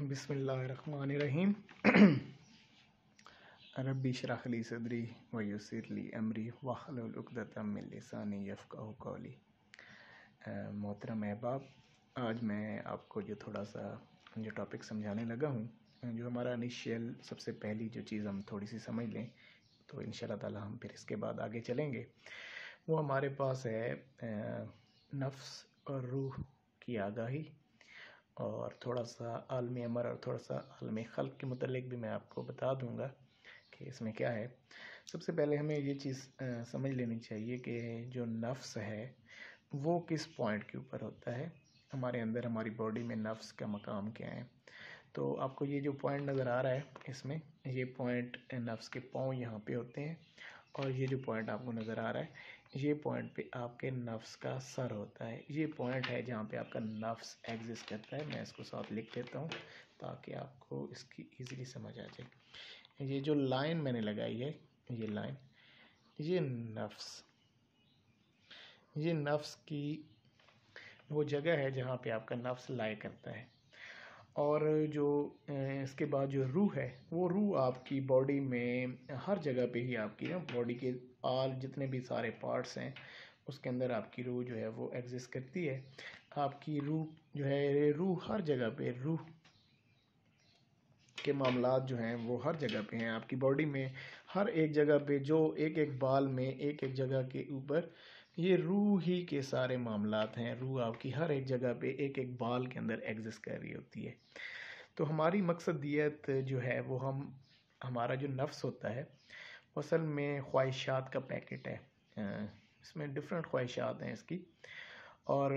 बिसमीम रबी शराखली सदरी वयसरली अमरी वाखलतमिलसानी यफ़ा कौली मोहतरम अहबाब आज मैं आपको जो थोड़ा सा जो टॉपिक समझाने लगा हूँ जो हमारा इनिशियल सबसे पहली जो चीज़ हम थोड़ी सी समझ लें तो इन ताला हम फिर इसके बाद आगे चलेंगे वो हमारे पास है नफ्स और रूह की आगाही और थोड़ा सा आलमी अमर और थोड़ा सा आलम खल के मतलब भी मैं आपको बता दूँगा कि इसमें क्या है सबसे पहले हमें ये चीज़ समझ लेनी चाहिए कि जो नफ्स है वो किस पॉइंट के ऊपर होता है हमारे अंदर हमारी बॉडी में नफ्स का मकाम क्या है तो आपको ये जो पॉइंट नज़र आ रहा है इसमें ये पॉइंट नफ्स के पाँव यहाँ पे होते हैं और ये जो पॉइंट आपको नज़र आ रहा है ये पॉइंट पे आपके नफ्स का सर होता है ये पॉइंट है जहाँ पे आपका नफ्स एग्जिस्ट करता है मैं इसको साथ लिख देता हूँ ताकि आपको इसकी इजीली समझ आ जाए ये जो लाइन मैंने लगाई है ये लाइन ये नफ्स ये नफ्स की वो जगह है जहाँ पे आपका नफ्स लाई करता है और जो इसके बाद जो रूह है वो रूह आपकी बॉडी में हर जगह पे ही आपकी ना बॉडी के आल जितने भी सारे पार्ट्स हैं उसके अंदर आपकी रूह जो है वो एग्जिस्ट करती है आपकी रूह जो है रूह हर जगह पे रूह के मामला जो हैं वो हर जगह पे हैं आपकी बॉडी में हर एक जगह पे जो एक एक बाल में एक एक जगह के ऊपर ये रूह ही के सारे मामला हैं रूह आपकी हर एक जगह पे एक एक बाल के अंदर एग्जिस्ट कर रही होती है तो हमारी मकसदियत जो है वो हम हमारा जो नफ्स होता है असल में ख्वाहिशात का पैकेट है इसमें डिफरेंट ख्वाहिशात हैं इसकी और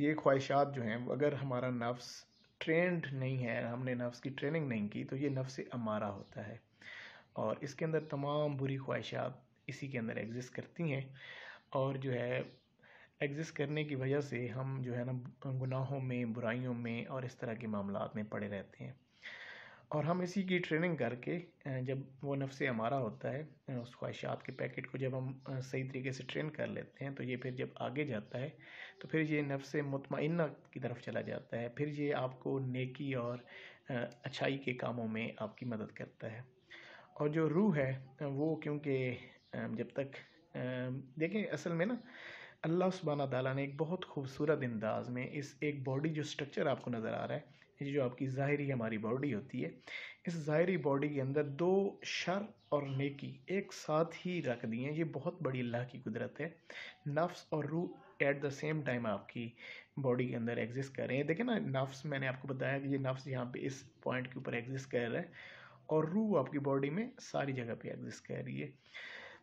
ये ख्वाहिशात जो हैं अगर हमारा नफ्स ट्रेंड नहीं है हमने नफ्स की ट्रेनिंग नहीं की तो ये नफ्स हमारा होता है और इसके अंदर तमाम बुरी ख्वाहिशात इसी के अंदर एग्जिस्ट करती हैं और जो है एग्जिस्ट करने की वजह से हम जो है ना गुनाहों में बुराइयों में और इस तरह के मामला में पड़े रहते हैं और हम इसी की ट्रेनिंग करके जब वो नफ्स हमारा होता है उस ख्वाहिशात के पैकेट को जब हम सही तरीके से ट्रेन कर लेते हैं तो ये फिर जब आगे जाता है तो फिर ये नफ्स मुतमिन की तरफ चला जाता है फिर ये आपको नेकी और अच्छाई के कामों में आपकी मदद करता है और जो रूह है वो क्योंकि जब तक देखें असल में ना अल्लाह सुबहाना तला ने एक बहुत खूबसूरत अंदाज में इस एक बॉडी जो स्ट्रक्चर आपको नज़र आ रहा है ये जो आपकी ज़ाहरी हमारी बॉडी होती है इस ज़ाहरी बॉडी के अंदर दो शर और नेकी एक साथ ही रख दी हैं ये बहुत बड़ी अल्लाह की कुदरत है नफ्स और रूह एट द सेम टाइम आपकी बॉडी के अंदर एग्जिस्ट कर रहे हैं देखें ना नफ्स मैंने आपको बताया कि ये नफ्स यहाँ पे इस पॉइंट के ऊपर एग्जिस्ट कर रहा है और रूह आपकी बॉडी में सारी जगह पे एग्जिस्ट कर रही है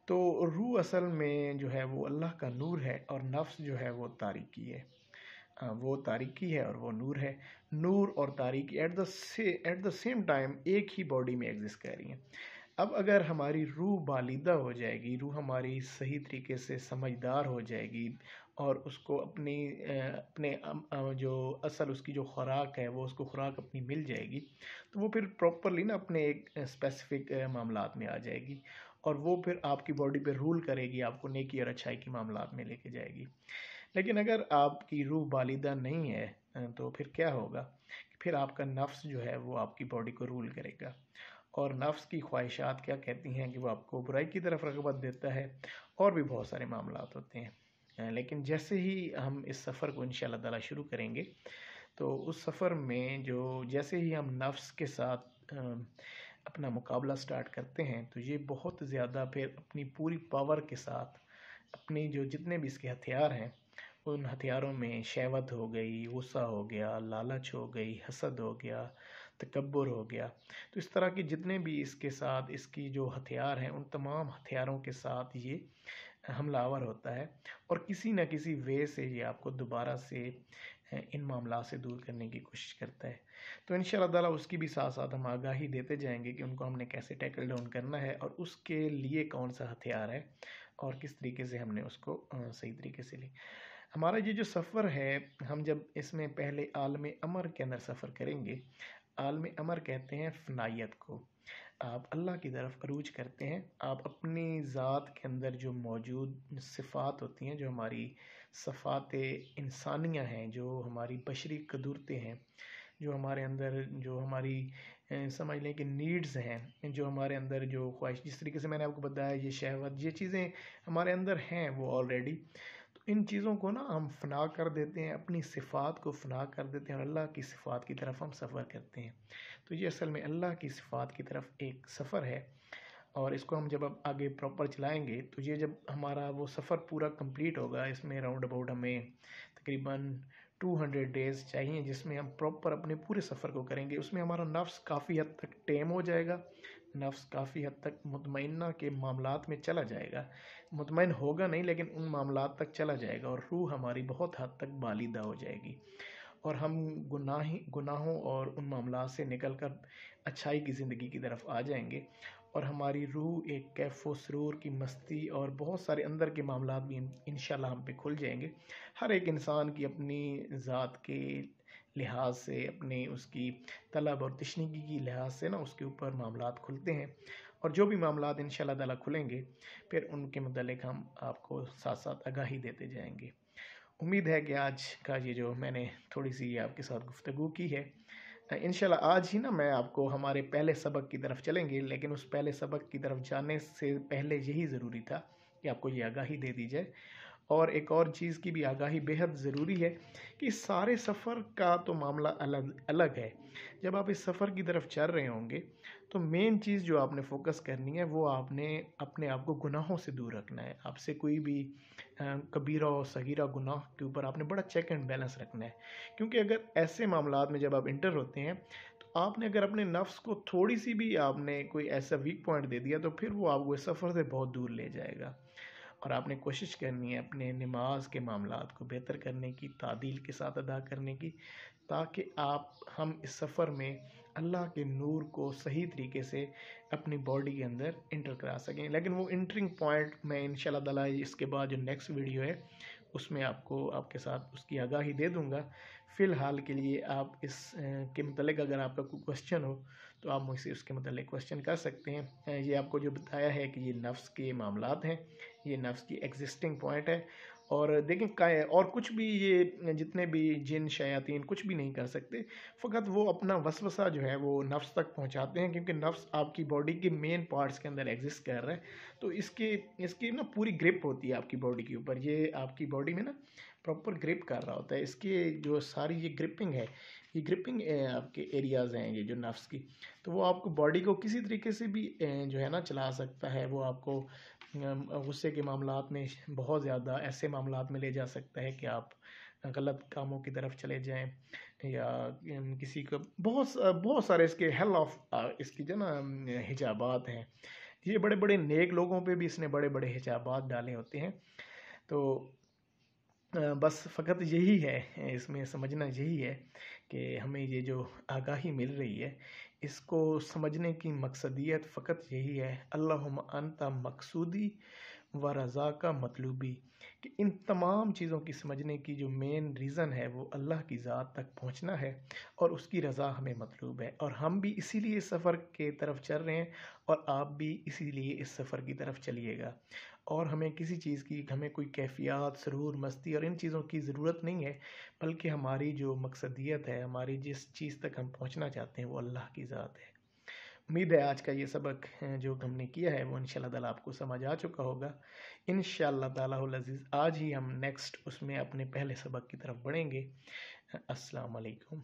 तो रूह असल में जो है वो अल्लाह का नूर है और नफ्स जो है वो तारीकी है वो तारीकी है और वो नूर है नूर और तारीकी एट द से एट द सेम टाइम एक ही बॉडी में एग्जिस्ट कर रही हैं अब अगर हमारी रूह बालिदा हो जाएगी रूह हमारी सही तरीके से समझदार हो जाएगी और उसको अपनी अपने जो असल उसकी जो खुराक है वो उसको खुराक अपनी मिल जाएगी तो वो फिर प्रॉपरली ना अपने एक स्पेसिफिक मामला में आ जाएगी और वो फिर आपकी बॉडी पे रूल करेगी आपको नेकी और अच्छाई के मामला में लेके जाएगी लेकिन अगर आपकी रूह बालिदा नहीं है तो फिर क्या होगा फिर आपका नफ्स जो है वो आपकी बॉडी को रूल करेगा और नफ्स की ख्वाहिशात क्या कहती हैं कि वो आपको बुराई की तरफ रगबत देता है और भी बहुत सारे मामला होते हैं लेकिन जैसे ही हम इस सफ़र को इन ताला शुरू करेंगे तो उस सफ़र में जो जैसे ही हम नफ्स के साथ अपना मुकाबला स्टार्ट करते हैं तो ये बहुत ज़्यादा फिर अपनी पूरी पावर के साथ अपनी जो जितने भी इसके हथियार हैं उन हथियारों में शैवत हो गई गुस्सा हो गया लालच हो गई हसद हो गया तकबर हो गया तो इस तरह के जितने भी इसके साथ इसकी जो हथियार हैं उन तमाम हथियारों के साथ ये हमलावर होता है और किसी न किसी वे से ये आपको दोबारा से इन मामला से दूर करने की कोशिश करता है तो इन शाला उसकी भी साथ साथ हम आगाही देते जाएंगे कि उनको हमने कैसे टैकल डाउन करना है और उसके लिए कौन सा हथियार है और किस तरीके से हमने उसको सही तरीके से ली हमारा ये जो सफ़र है हम जब इसमें पहले आलम अमर के अंदर सफ़र करेंगे आलम अमर कहते हैं फनाइत को आप अल्लाह की तरफ अरूज करते हैं आप अपनी ज़ात के अंदर जो मौजूद सिफ़ात होती हैं जो हमारी सफ़ात इंसानियाँ हैं जो हमारी बशरी कदूरतें हैं जो हमारे अंदर जो हमारी समझ लें कि नीड्स हैं जो हमारे अंदर जो ख्वाहिश जिस तरीके से मैंने आपको बताया ये शहवत ये चीज़ें हमारे अंदर हैं वो ऑलरेडी तो इन चीज़ों को ना हम फना कर देते हैं अपनी सिफात को फना कर देते हैं और अल्लाह की सिफात की तरफ हम सफ़र करते हैं तो ये असल में अल्लाह की सिफात की तरफ एक सफ़र है और इसको हम जब अब आगे प्रॉपर चलाएंगे तो ये जब हमारा वो सफ़र पूरा कंप्लीट होगा इसमें राउंड अबाउट हमें तकरीबन 200 डेज़ चाहिए जिसमें हम प्रॉपर अपने पूरे सफ़र को करेंगे उसमें हमारा नफ्स काफ़ी हद तक टेम हो जाएगा नफ्स काफ़ी हद तक मुतमना के मामला में चला जाएगा मुतमिन होगा नहीं लेकिन उन मामला तक चला जाएगा और रूह हमारी बहुत हद तक बालिदा हो जाएगी और हम गुनाह गुनाहों और उन मामला से निकल कर अच्छाई की ज़िंदगी की तरफ आ जाएंगे और हमारी रूह एक कैफ सरूर की मस्ती और बहुत सारे अंदर के मामला भी इन हम पे खुल जाएंगे हर एक इंसान की अपनी ज़ात के लिहाज से अपने उसकी तलब और तशनगी की लिहाज से ना उसके ऊपर मामला खुलते हैं और जो भी मामला इन ताला खुलेंगे फिर उनके मतलब हम आपको साथ साथ आगाही देते जाएंगे उम्मीद है कि आज का ये जो मैंने थोड़ी सी आपके साथ गुफ्तु की है इन आज ही ना मैं आपको हमारे पहले सबक की तरफ चलेंगे लेकिन उस पहले सबक की तरफ जाने से पहले यही ज़रूरी था कि आपको ये आगाही दे दी जाए और एक और चीज़ की भी आगाही बेहद ज़रूरी है कि सारे सफ़र का तो मामला अलग अलग है जब आप इस सफ़र की तरफ चल रहे होंगे तो मेन चीज़ जो आपने फोकस करनी है वो आपने अपने आप को गुनाहों से दूर रखना है आपसे कोई भी कबीरा और सगीरा गुनाह के ऊपर आपने बड़ा चेक एंड बैलेंस रखना है क्योंकि अगर ऐसे मामला में जब आप इंटर होते हैं तो आपने अगर अपने नफ्स को थोड़ी सी भी आपने कोई ऐसा वीक पॉइंट दे दिया तो फिर वो आपको इस सफ़र से बहुत दूर ले जाएगा और आपने कोशिश करनी है अपने नमाज के मामला को बेहतर करने की तादील के साथ अदा करने की ताकि आप हम इस सफ़र में अल्लाह के नूर को सही तरीके से अपनी बॉडी के अंदर इंटर करा सकें लेकिन वो इंटरिंग पॉइंट मैं इन शाला इसके बाद जो नेक्स्ट वीडियो है उसमें आपको आपके साथ उसकी आगाही दे दूँगा फ़िलहाल के लिए आप इस के मतलब अगर आपका कोई क्वेश्चन हो तो आप मुझसे उसके मतलब क्वेश्चन कर सकते हैं ये आपको जो बताया है कि ये नफ्स के मामला हैं ये नफ्स की एग्जिस्टिंग पॉइंट है और देखें का है और कुछ भी ये जितने भी जिन शयातीन कुछ भी नहीं कर सकते फ़कत वो अपना वसवसा जो है वो नफ्स तक पहुंचाते हैं क्योंकि नफ्स आपकी बॉडी के मेन पार्ट्स के अंदर एग्जिस्ट कर रहा है तो इसके इसकी ना पूरी ग्रिप होती है आपकी बॉडी के ऊपर ये आपकी बॉडी में ना प्रॉपर ग्रिप कर रहा होता है इसके जो सारी ये ग्रिपिंग है ये ग्रिपिंग आपके एरियाज़ हैं ये जो नफ्स की तो वो आपको बॉडी को किसी तरीके से भी जो है ना चला सकता है वो आपको गुस्से के मामला में बहुत ज़्यादा ऐसे मामला में ले जा सकता है कि आप गलत कामों की तरफ चले जाएं या किसी को बहुत बहुत सारे इसके हेल ऑफ इसकी जो ना हिजाबात हैं ये बड़े बड़े नेक लोगों पे भी इसने बड़े बड़े हिजाबात डाले होते हैं तो बस फ़कत यही है इसमें समझना यही है कि हमें ये जो आगाही मिल रही है इसको समझने की मकसदियत फ़कत यही है अल्लाता मकसूदी व रज़ा का मतलूबी कि इन तमाम चीज़ों की समझने की जो मेन रीज़न है वो अल्लाह की ज़ात तक पहुंचना है और उसकी रज़ा हमें मतलूब है और हम भी इसीलिए इस सफ़र के तरफ चल रहे हैं और आप भी इसीलिए इस सफ़र की तरफ चलिएगा और हमें किसी चीज़ की हमें कोई कैफियत सरूर मस्ती और इन चीज़ों की ज़रूरत नहीं है बल्कि हमारी जो मकसदियत है हमारी जिस चीज़ तक हम पहुँचना चाहते हैं वो अल्लाह की ज़ात है उम्मीद है आज का ये सबक जो हमने किया है वो इन ताला आपको समझ आ चुका होगा इन ताला आज ही हम नेक्स्ट उसमें अपने पहले सबक की तरफ बढ़ेंगे अस्सलाम वालेकुम